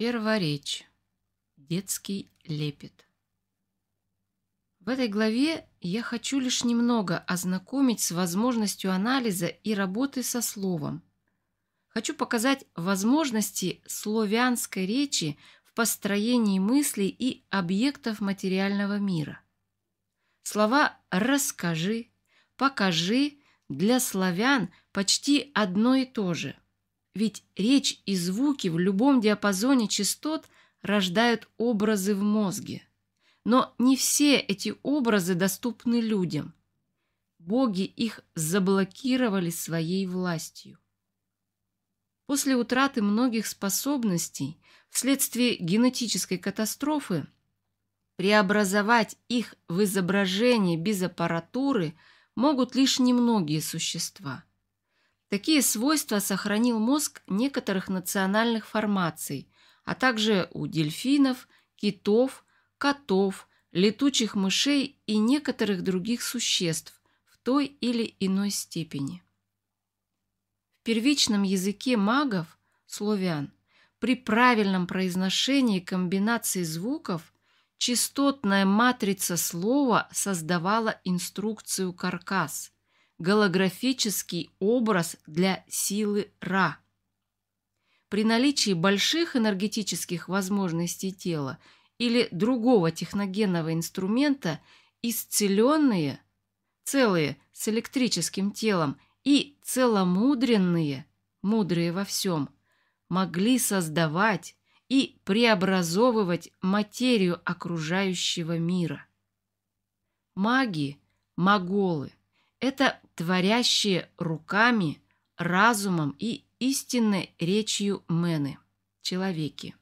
Перворечь. Детский лепет. В этой главе я хочу лишь немного ознакомить с возможностью анализа и работы со словом. Хочу показать возможности славянской речи в построении мыслей и объектов материального мира. Слова «расскажи», «покажи» для славян почти одно и то же. Ведь речь и звуки в любом диапазоне частот рождают образы в мозге. Но не все эти образы доступны людям. Боги их заблокировали своей властью. После утраты многих способностей вследствие генетической катастрофы преобразовать их в изображение без аппаратуры могут лишь немногие существа – Такие свойства сохранил мозг некоторых национальных формаций, а также у дельфинов, китов, котов, летучих мышей и некоторых других существ в той или иной степени. В первичном языке магов, славян, при правильном произношении комбинации звуков частотная матрица слова создавала инструкцию каркас – голографический образ для силы Ра. При наличии больших энергетических возможностей тела или другого техногенного инструмента исцеленные, целые с электрическим телом и целомудренные, мудрые во всем, могли создавать и преобразовывать материю окружающего мира. Маги – моголы – это творящие руками, разумом и истинной речью мены, человеки.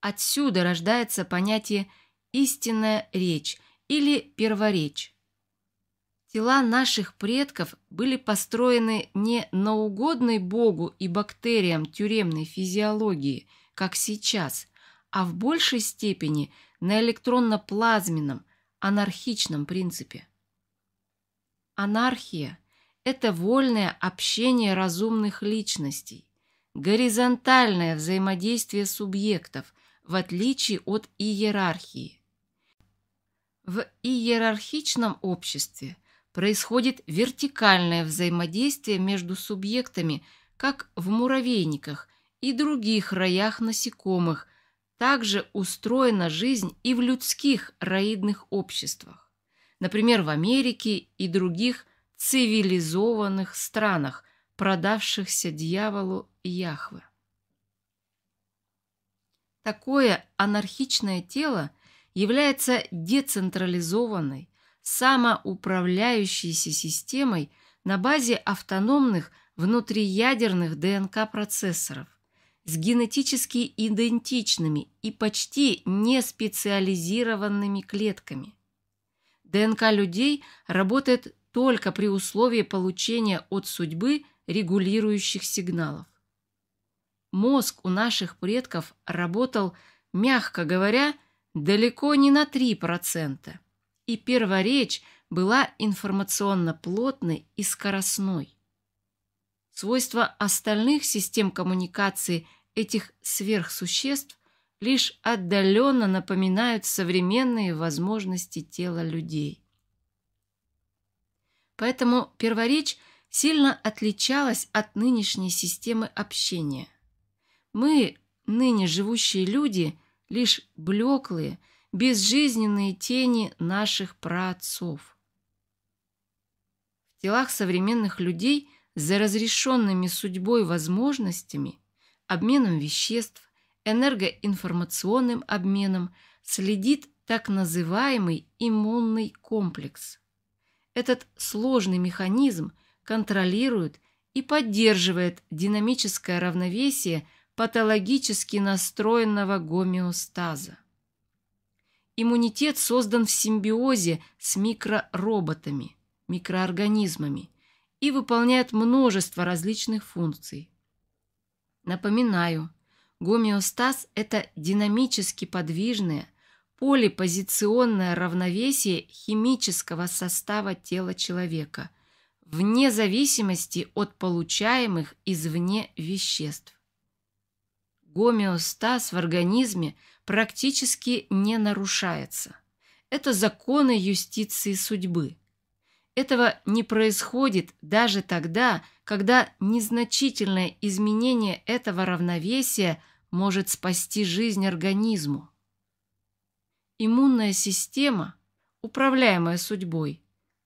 Отсюда рождается понятие «истинная речь» или «перворечь». Тела наших предков были построены не на угодной Богу и бактериям тюремной физиологии, как сейчас, а в большей степени на электронно-плазменном, анархичном принципе. Анархия – это вольное общение разумных личностей, горизонтальное взаимодействие субъектов, в отличие от иерархии. В иерархичном обществе происходит вертикальное взаимодействие между субъектами, как в муравейниках и других роях насекомых, также устроена жизнь и в людских раидных обществах например, в Америке и других цивилизованных странах, продавшихся дьяволу Яхве. Такое анархичное тело является децентрализованной, самоуправляющейся системой на базе автономных внутриядерных ДНК-процессоров с генетически идентичными и почти неспециализированными клетками. ДНК людей работает только при условии получения от судьбы регулирующих сигналов. Мозг у наших предков работал, мягко говоря, далеко не на 3%, и речь была информационно плотной и скоростной. Свойства остальных систем коммуникации этих сверхсуществ лишь отдаленно напоминают современные возможности тела людей. Поэтому перворечь сильно отличалась от нынешней системы общения. Мы, ныне живущие люди, лишь блеклые, безжизненные тени наших праотцов. В телах современных людей за разрешенными судьбой возможностями, обменом веществ, энергоинформационным обменом следит так называемый иммунный комплекс. Этот сложный механизм контролирует и поддерживает динамическое равновесие патологически настроенного гомеостаза. Иммунитет создан в симбиозе с микророботами, микроорганизмами и выполняет множество различных функций. Напоминаю – Гомеостаз – это динамически подвижное, полипозиционное равновесие химического состава тела человека, вне зависимости от получаемых извне веществ. Гомеостаз в организме практически не нарушается. Это законы юстиции судьбы. Этого не происходит даже тогда, когда незначительное изменение этого равновесия может спасти жизнь организму. Иммунная система, управляемая судьбой,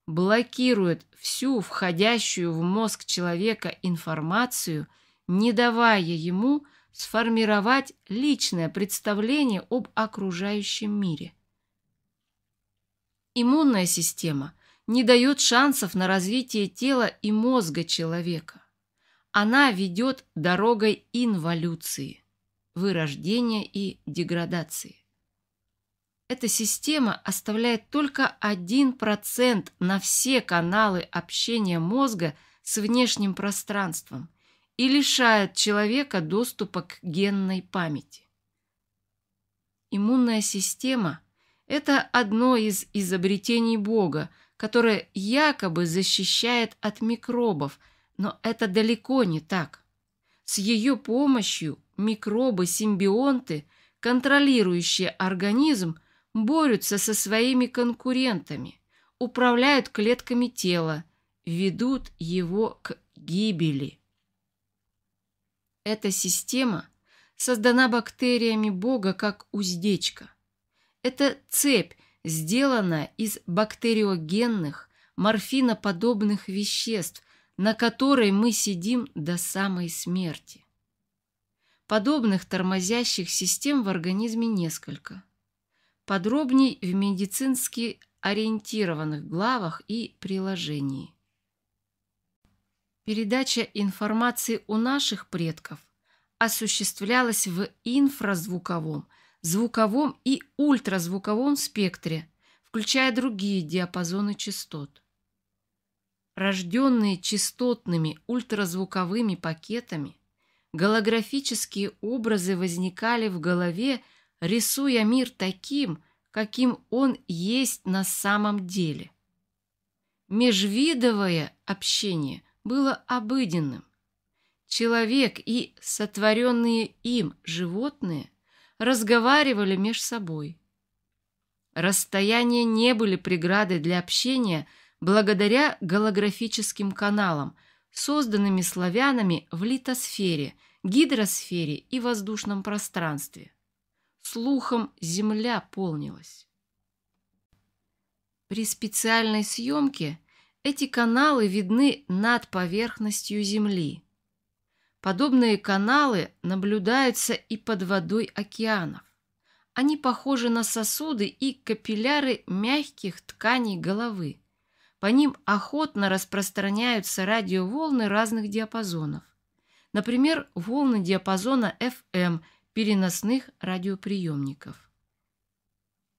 блокирует всю входящую в мозг человека информацию, не давая ему сформировать личное представление об окружающем мире. Иммунная система – не дает шансов на развитие тела и мозга человека. Она ведет дорогой инволюции, вырождения и деградации. Эта система оставляет только 1% на все каналы общения мозга с внешним пространством и лишает человека доступа к генной памяти. Иммунная система – это одно из изобретений Бога – которая якобы защищает от микробов, но это далеко не так. С ее помощью микробы-симбионты, контролирующие организм, борются со своими конкурентами, управляют клетками тела, ведут его к гибели. Эта система создана бактериями Бога как уздечка. Это цепь, сделана из бактериогенных, морфиноподобных веществ, на которой мы сидим до самой смерти. Подобных тормозящих систем в организме несколько. Подробней в медицински ориентированных главах и приложении. Передача информации у наших предков осуществлялась в инфразвуковом – звуковом и ультразвуковом спектре, включая другие диапазоны частот. Рожденные частотными ультразвуковыми пакетами, голографические образы возникали в голове, рисуя мир таким, каким он есть на самом деле. Межвидовое общение было обыденным. Человек и сотворенные им животные разговаривали между собой. Расстояния не были преградой для общения благодаря голографическим каналам, созданными славянами в литосфере, гидросфере и воздушном пространстве. Слухом земля полнилась. При специальной съемке эти каналы видны над поверхностью Земли – Подобные каналы наблюдаются и под водой океанов. Они похожи на сосуды и капилляры мягких тканей головы. По ним охотно распространяются радиоволны разных диапазонов. Например, волны диапазона FM переносных радиоприемников.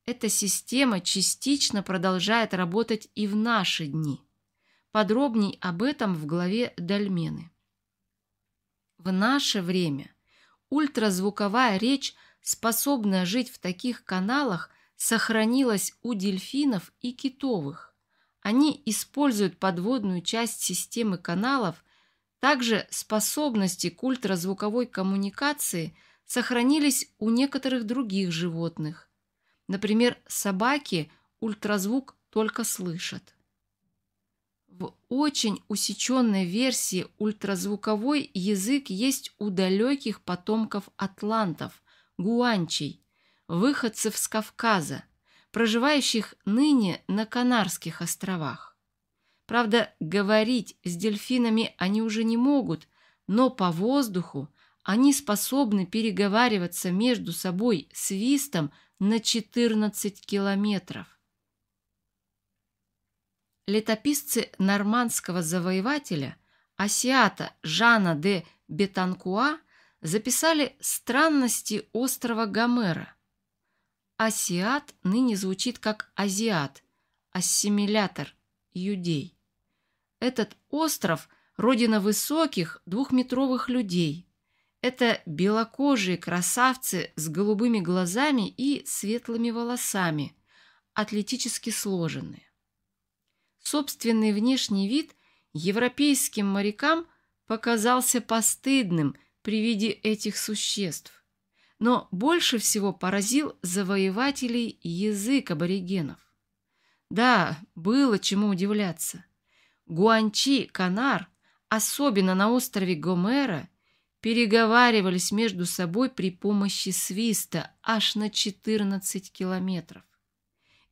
Эта система частично продолжает работать и в наши дни. Подробней об этом в главе Дальмены. В наше время ультразвуковая речь, способная жить в таких каналах, сохранилась у дельфинов и китовых. Они используют подводную часть системы каналов, также способности к ультразвуковой коммуникации сохранились у некоторых других животных. Например, собаки ультразвук только слышат. В очень усеченной версии ультразвуковой язык есть у далеких потомков атлантов, гуанчей, выходцев с Кавказа, проживающих ныне на Канарских островах. Правда, говорить с дельфинами они уже не могут, но по воздуху они способны переговариваться между собой свистом на 14 километров. Летописцы нормандского завоевателя Асиата Жана де Бетанкуа записали странности острова Гомера. Асиат ныне звучит как азиат, ассимилятор, юдей. Этот остров – родина высоких двухметровых людей. Это белокожие красавцы с голубыми глазами и светлыми волосами, атлетически сложенные. Собственный внешний вид европейским морякам показался постыдным при виде этих существ. Но больше всего поразил завоевателей язык аборигенов. Да, было чему удивляться. Гуанчи, Канар, особенно на острове Гомера, переговаривались между собой при помощи свиста аж на 14 километров.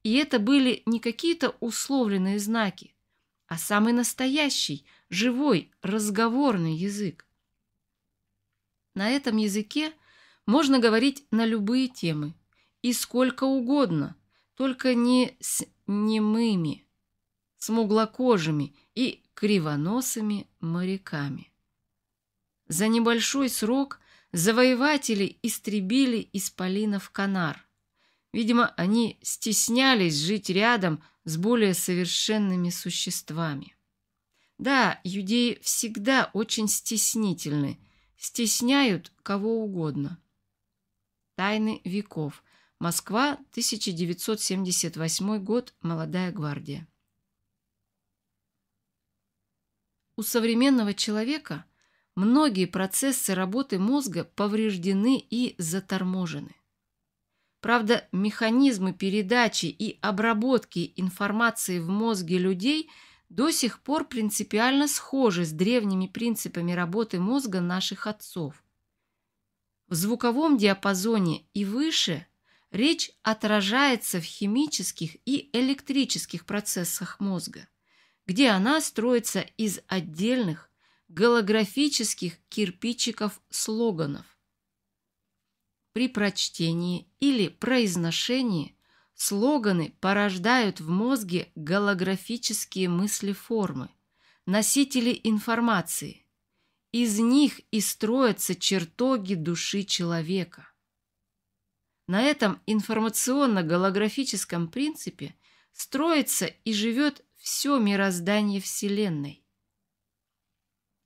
И это были не какие-то условленные знаки, а самый настоящий, живой, разговорный язык. На этом языке можно говорить на любые темы и сколько угодно, только не с немыми, смуглокожими и кривоносыми моряками. За небольшой срок завоеватели истребили исполинов Канар – Видимо, они стеснялись жить рядом с более совершенными существами. Да, юдеи всегда очень стеснительны, стесняют кого угодно. Тайны веков. Москва, 1978 год, Молодая гвардия. У современного человека многие процессы работы мозга повреждены и заторможены. Правда, механизмы передачи и обработки информации в мозге людей до сих пор принципиально схожи с древними принципами работы мозга наших отцов. В звуковом диапазоне и выше речь отражается в химических и электрических процессах мозга, где она строится из отдельных голографических кирпичиков слоганов – при прочтении или произношении слоганы порождают в мозге голографические мысли-формы, носители информации. Из них и строятся чертоги души человека. На этом информационно-голографическом принципе строится и живет все мироздание Вселенной.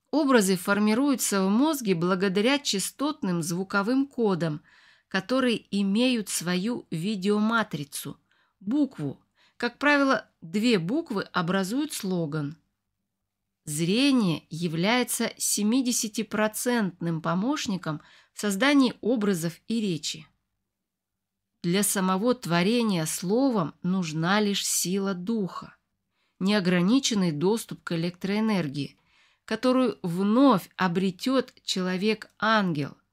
Образы формируются в мозге благодаря частотным звуковым кодам – которые имеют свою видеоматрицу, букву. Как правило, две буквы образуют слоган. Зрение является 70-процентным помощником в создании образов и речи. Для самого творения словом нужна лишь сила духа, неограниченный доступ к электроэнергии, которую вновь обретет человек-ангел –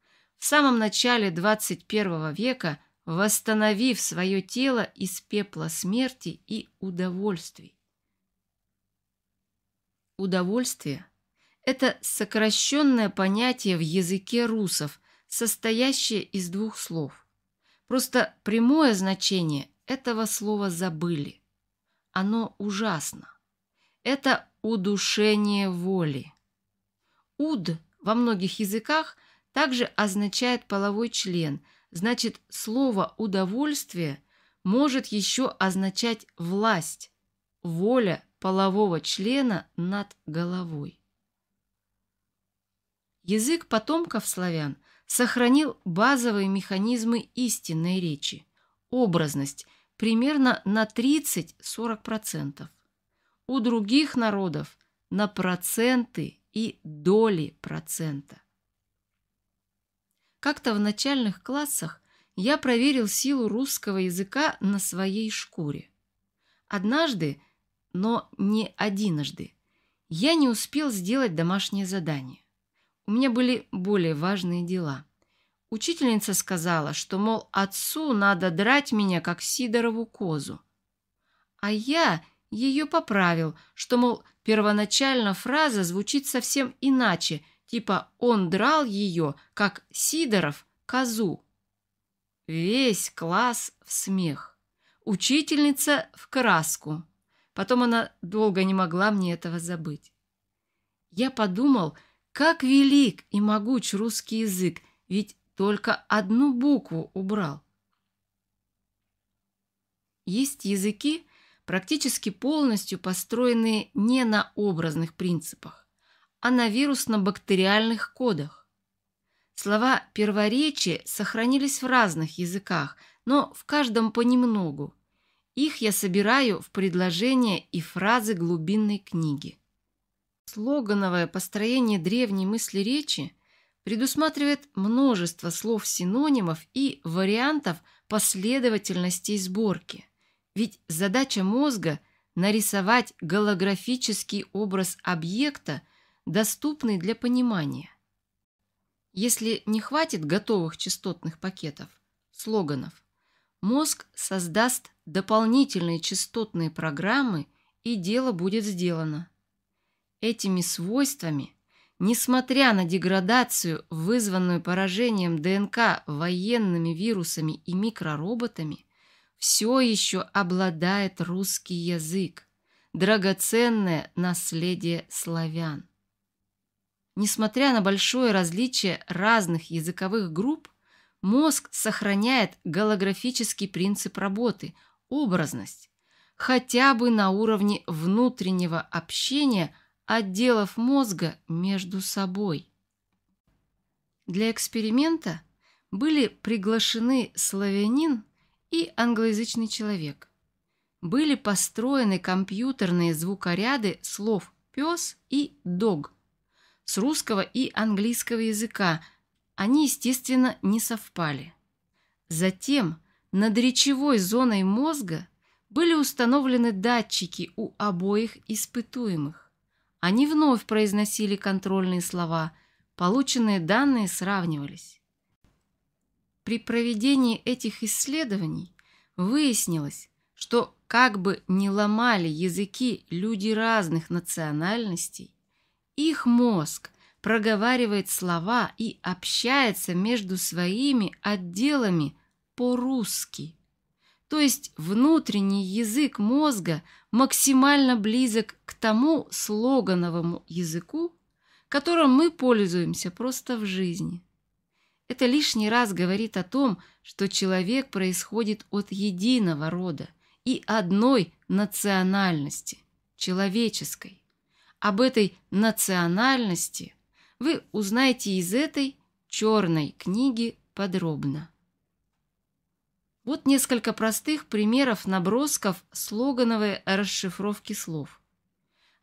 в самом начале 21 века, восстановив свое тело из пепла смерти и удовольствий. Удовольствие – это сокращенное понятие в языке русов, состоящее из двух слов. Просто прямое значение этого слова забыли. Оно ужасно. Это удушение воли. Уд во многих языках – также означает половой член, значит слово «удовольствие» может еще означать власть, воля полового члена над головой. Язык потомков славян сохранил базовые механизмы истинной речи, образность примерно на 30-40%. У других народов на проценты и доли процента. Как-то в начальных классах я проверил силу русского языка на своей шкуре. Однажды, но не одиножды, я не успел сделать домашнее задание. У меня были более важные дела. Учительница сказала, что, мол, отцу надо драть меня, как Сидорову козу. А я ее поправил, что, мол, первоначально фраза звучит совсем иначе – Типа он драл ее, как Сидоров, козу. Весь класс в смех. Учительница в краску. Потом она долго не могла мне этого забыть. Я подумал, как велик и могуч русский язык, ведь только одну букву убрал. Есть языки, практически полностью построенные не на образных принципах а на вирусно-бактериальных кодах. Слова перворечия сохранились в разных языках, но в каждом понемногу. Их я собираю в предложения и фразы глубинной книги. Слогановое построение древней мысли речи предусматривает множество слов-синонимов и вариантов последовательностей сборки. Ведь задача мозга – нарисовать голографический образ объекта – доступный для понимания. Если не хватит готовых частотных пакетов, слоганов, мозг создаст дополнительные частотные программы и дело будет сделано. Этими свойствами, несмотря на деградацию, вызванную поражением ДНК военными вирусами и микророботами, все еще обладает русский язык, драгоценное наследие славян. Несмотря на большое различие разных языковых групп, мозг сохраняет голографический принцип работы, образность, хотя бы на уровне внутреннего общения отделов мозга между собой. Для эксперимента были приглашены славянин и англоязычный человек. Были построены компьютерные звукоряды слов «пес» и «дог», с русского и английского языка. Они, естественно, не совпали. Затем над речевой зоной мозга были установлены датчики у обоих испытуемых. Они вновь произносили контрольные слова, полученные данные сравнивались. При проведении этих исследований выяснилось, что как бы ни ломали языки люди разных национальностей, их мозг проговаривает слова и общается между своими отделами по-русски. То есть внутренний язык мозга максимально близок к тому слогановому языку, которым мы пользуемся просто в жизни. Это лишний раз говорит о том, что человек происходит от единого рода и одной национальности, человеческой. Об этой национальности вы узнаете из этой черной книги подробно. Вот несколько простых примеров набросков слогановой расшифровки слов.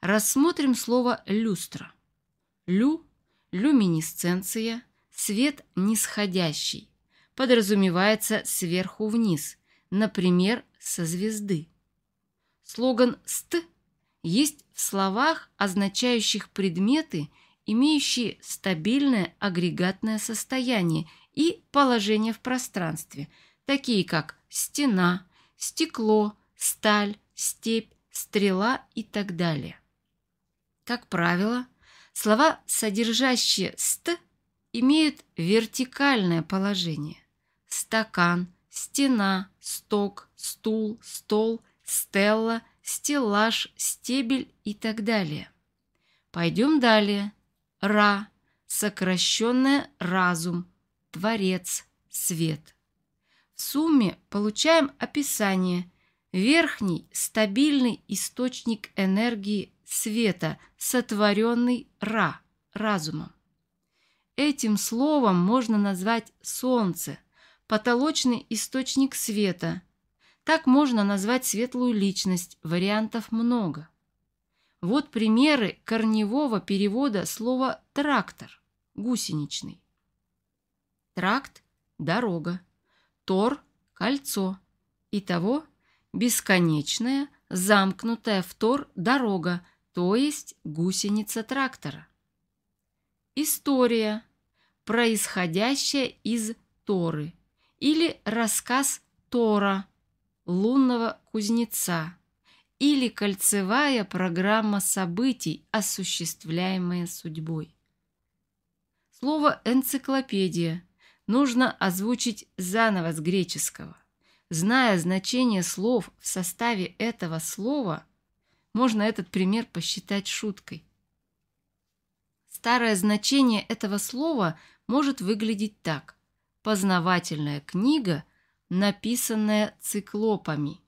Рассмотрим слово «люстра». «Лю» – люминесценция, свет нисходящий, подразумевается сверху вниз, например, со звезды. Слоган «ст» есть в словах, означающих предметы, имеющие стабильное агрегатное состояние и положение в пространстве, такие как стена, стекло, сталь, степь, стрела и так далее. Как правило, слова, содержащие «ст», имеют вертикальное положение. Стакан, стена, сток, стул, стол, стелла – стеллаж, стебель и так далее. Пойдем далее. Ра, сокращенное разум, творец, свет. В сумме получаем описание верхний стабильный источник энергии света, сотворенный Ра, разумом. Этим словом можно назвать Солнце, потолочный источник света – так можно назвать светлую личность, вариантов много. Вот примеры корневого перевода слова «трактор» – гусеничный. Тракт – дорога, тор – кольцо. Итого бесконечная, замкнутая в тор дорога, то есть гусеница трактора. История, происходящая из Торы, или рассказ Тора – лунного кузнеца или кольцевая программа событий, осуществляемая судьбой. Слово «энциклопедия» нужно озвучить заново с греческого. Зная значение слов в составе этого слова, можно этот пример посчитать шуткой. Старое значение этого слова может выглядеть так. Познавательная книга – написанное циклопами,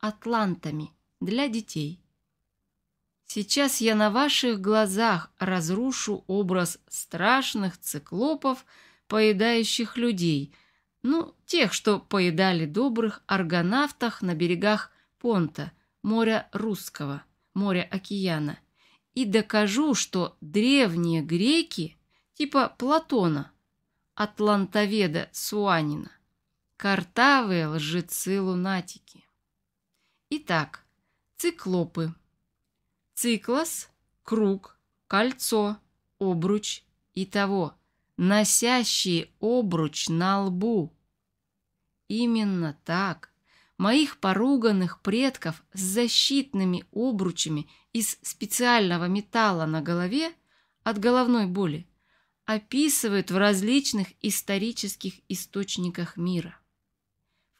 атлантами для детей. Сейчас я на ваших глазах разрушу образ страшных циклопов, поедающих людей, ну, тех, что поедали добрых аргонавтах на берегах Понта, моря Русского, моря Океана, и докажу, что древние греки, типа Платона, атлантоведа Суанина, Картавые лжецы-лунатики. Итак, циклопы. Циклос, круг, кольцо, обруч и того, носящие обруч на лбу. Именно так моих поруганных предков с защитными обручами из специального металла на голове от головной боли описывают в различных исторических источниках мира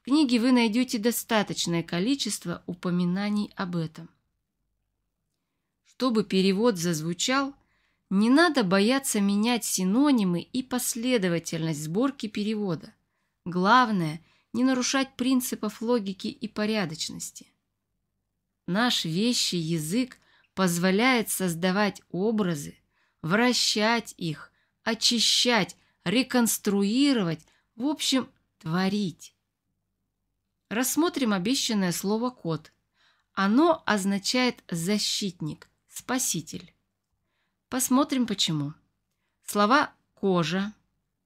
книге вы найдете достаточное количество упоминаний об этом. Чтобы перевод зазвучал, не надо бояться менять синонимы и последовательность сборки перевода. Главное – не нарушать принципов логики и порядочности. Наш вещий язык позволяет создавать образы, вращать их, очищать, реконструировать, в общем, творить. Рассмотрим обещанное слово «кот». Оно означает «защитник», «спаситель». Посмотрим почему. Слова «кожа»,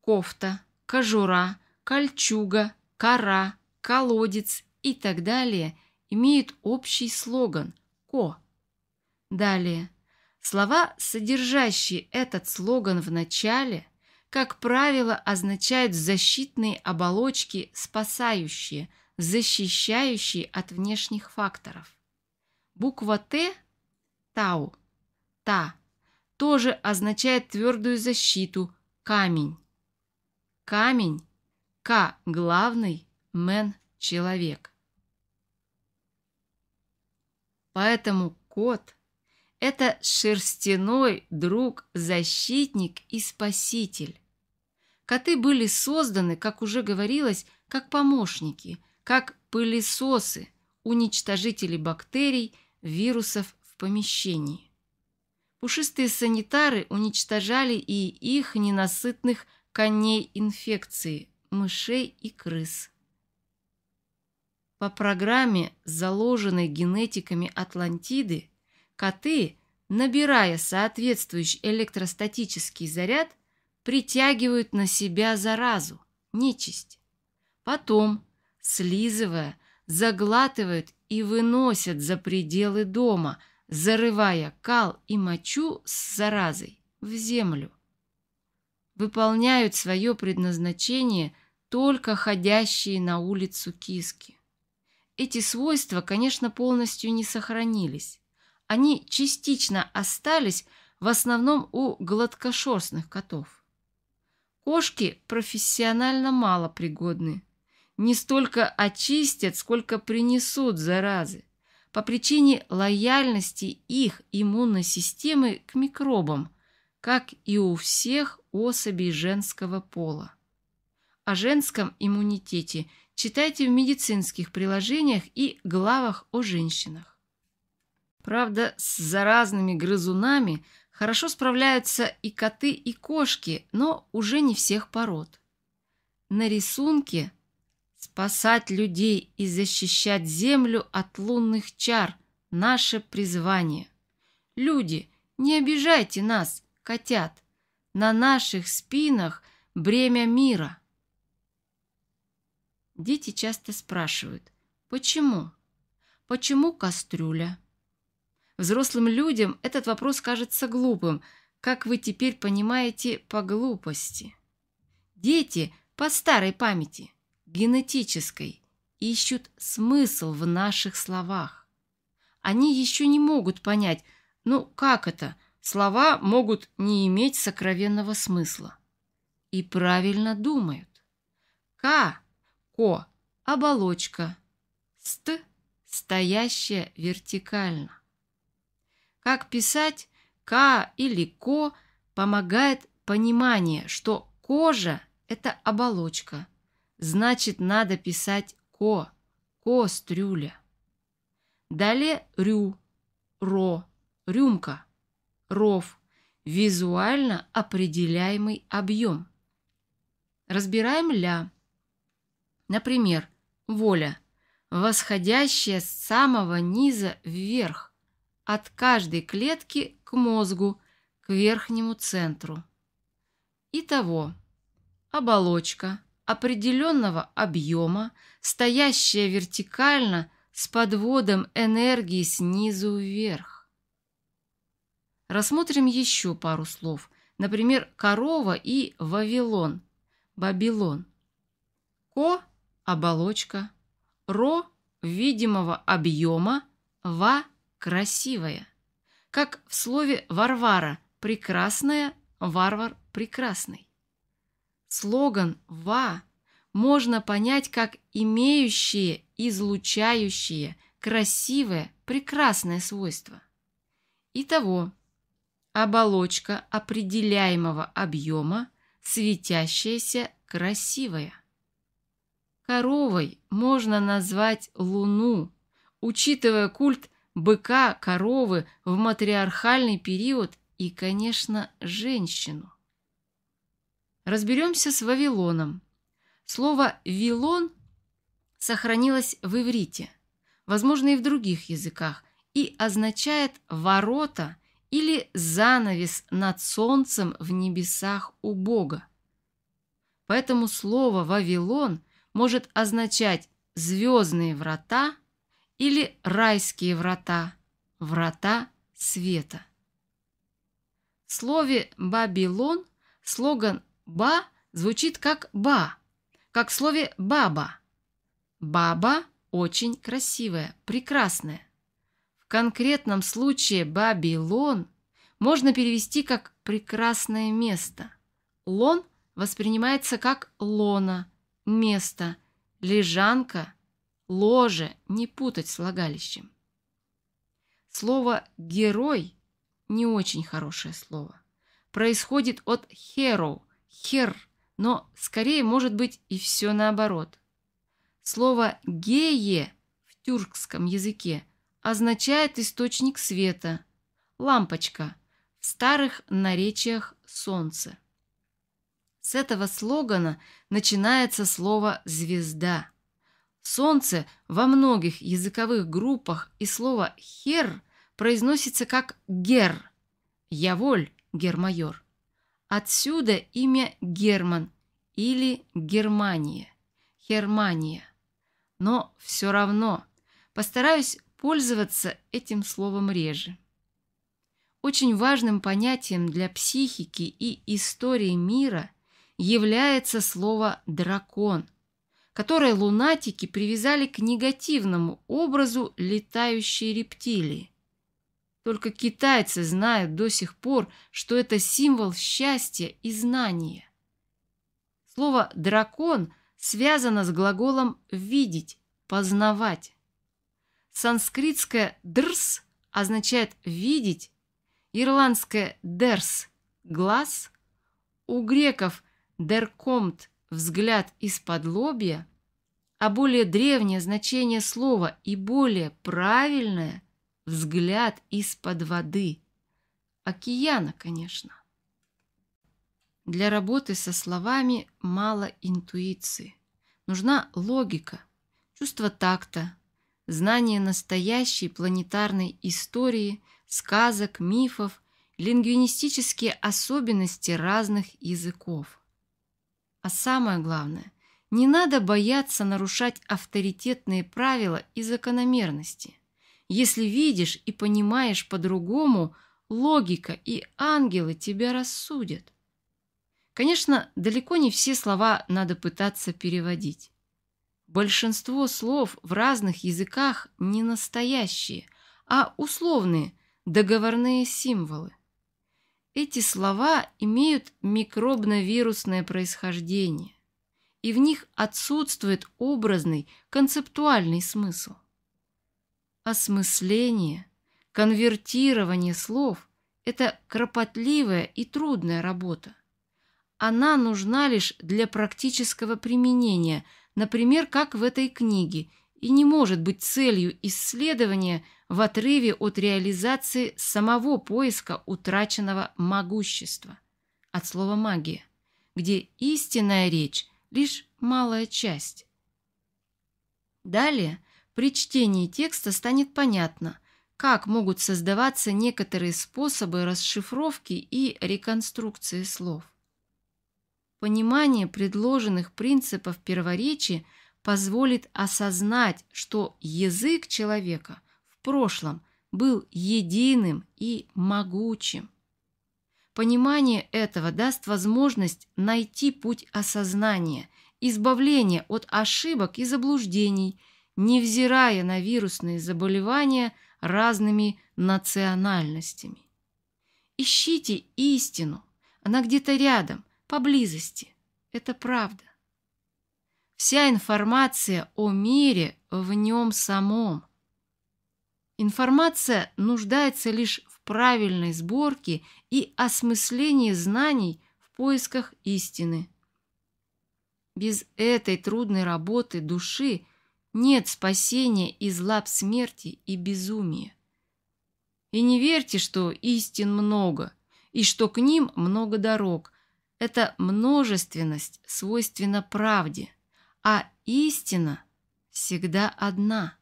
«кофта», «кожура», «кольчуга», «кора», «колодец» и так далее имеют общий слоган «ко». Далее. Слова, содержащие этот слоган в начале, как правило, означают защитные оболочки, спасающие – защищающий от внешних факторов. Буква Т – Тау, Та, тоже означает твердую защиту, камень. Камень – К – главный, Мен – человек. Поэтому кот – это шерстяной друг, защитник и спаситель. Коты были созданы, как уже говорилось, как помощники – как пылесосы, уничтожители бактерий, вирусов в помещении. Пушистые санитары уничтожали и их ненасытных коней инфекции, мышей и крыс. По программе, заложенной генетиками Атлантиды, коты, набирая соответствующий электростатический заряд, притягивают на себя заразу, нечисть. Потом слизывая, заглатывают и выносят за пределы дома, зарывая кал и мочу с заразой в землю. Выполняют свое предназначение только ходящие на улицу киски. Эти свойства, конечно, полностью не сохранились. Они частично остались в основном у гладкошерстных котов. Кошки профессионально мало пригодны не столько очистят, сколько принесут заразы по причине лояльности их иммунной системы к микробам, как и у всех особей женского пола. О женском иммунитете читайте в медицинских приложениях и главах о женщинах. Правда, с заразными грызунами хорошо справляются и коты, и кошки, но уже не всех пород. На рисунке – Спасать людей и защищать землю от лунных чар – наше призвание. Люди, не обижайте нас, котят. На наших спинах бремя мира. Дети часто спрашивают, почему? Почему кастрюля? Взрослым людям этот вопрос кажется глупым, как вы теперь понимаете по глупости. Дети по старой памяти – генетической, ищут смысл в наших словах. Они еще не могут понять, ну как это, слова могут не иметь сокровенного смысла. И правильно думают. К, ко, оболочка. Ст, стоящая вертикально. Как писать к или ко помогает понимание, что кожа – это оболочка – Значит, надо писать «ко», «кострюля». Далее «рю», «ро», «рюмка», «ров», визуально определяемый объем. Разбираем «ля». Например, «воля», восходящая с самого низа вверх, от каждой клетки к мозгу, к верхнему центру. Итого, оболочка – определенного объема, стоящая вертикально с подводом энергии снизу вверх. Рассмотрим еще пару слов, например, корова и Вавилон, Бабилон. Ко – оболочка, ро – видимого объема, ва – красивая. Как в слове «варвара» – прекрасная, варвар – прекрасный. Слоган «ва» можно понять как имеющие, излучающие, красивое, прекрасное свойство. Итого, оболочка определяемого объема, светящаяся, красивая. Коровой можно назвать Луну, учитывая культ быка, коровы в матриархальный период и, конечно, женщину. Разберемся с Вавилоном. Слово «вилон» сохранилось в иврите, возможно, и в других языках, и означает «ворота» или «занавес над солнцем в небесах у Бога». Поэтому слово «Вавилон» может означать «звездные врата» или «райские врата», «врата света». В слове «Бабилон» слоган «Ба» звучит как «ба», как в слове «баба». «Баба» очень красивая, прекрасная. В конкретном случае «Бабилон» можно перевести как «прекрасное место». «Лон» воспринимается как «лона», «место», «лежанка», «ложе», не путать с влагалищем. Слово «герой» не очень хорошее слово. Происходит от «hero», хер, но скорее может быть и все наоборот. Слово «гее» в тюркском языке означает источник света, лампочка, в старых наречиях солнце. С этого слогана начинается слово «звезда». Солнце во многих языковых группах и слово «хер» произносится как «гер», «яволь», «гермайор». Отсюда имя Герман или Германия, Германия. Но все равно постараюсь пользоваться этим словом реже. Очень важным понятием для психики и истории мира является слово «дракон», которое лунатики привязали к негативному образу летающей рептилии только китайцы знают до сих пор, что это символ счастья и знания. Слово «дракон» связано с глаголом «видеть», «познавать». Санскритское «дрс» означает «видеть», ирландское «дерс» – «глаз», у греков «деркомт» – «взгляд из-под лобья», а более древнее значение слова и более правильное взгляд из-под воды. Океана, конечно. Для работы со словами мало интуиции. Нужна логика, чувство такта, знание настоящей планетарной истории, сказок, мифов, лингвинистические особенности разных языков. А самое главное, не надо бояться нарушать авторитетные правила и закономерности – если видишь и понимаешь по-другому, логика и ангелы тебя рассудят. Конечно, далеко не все слова надо пытаться переводить. Большинство слов в разных языках не настоящие, а условные, договорные символы. Эти слова имеют микробно-вирусное происхождение, и в них отсутствует образный, концептуальный смысл. Осмысление, конвертирование слов – это кропотливая и трудная работа. Она нужна лишь для практического применения, например, как в этой книге, и не может быть целью исследования в отрыве от реализации самого поиска утраченного могущества, от слова «магия», где истинная речь – лишь малая часть. Далее – при чтении текста станет понятно, как могут создаваться некоторые способы расшифровки и реконструкции слов. Понимание предложенных принципов перворечия позволит осознать, что язык человека в прошлом был единым и могучим. Понимание этого даст возможность найти путь осознания, избавления от ошибок и заблуждений – невзирая на вирусные заболевания разными национальностями. Ищите истину, она где-то рядом, поблизости. Это правда. Вся информация о мире в нем самом. Информация нуждается лишь в правильной сборке и осмыслении знаний в поисках истины. Без этой трудной работы души – нет спасения из лап смерти и безумия. И не верьте, что истин много, и что к ним много дорог. Это множественность свойственна правде, а истина всегда одна –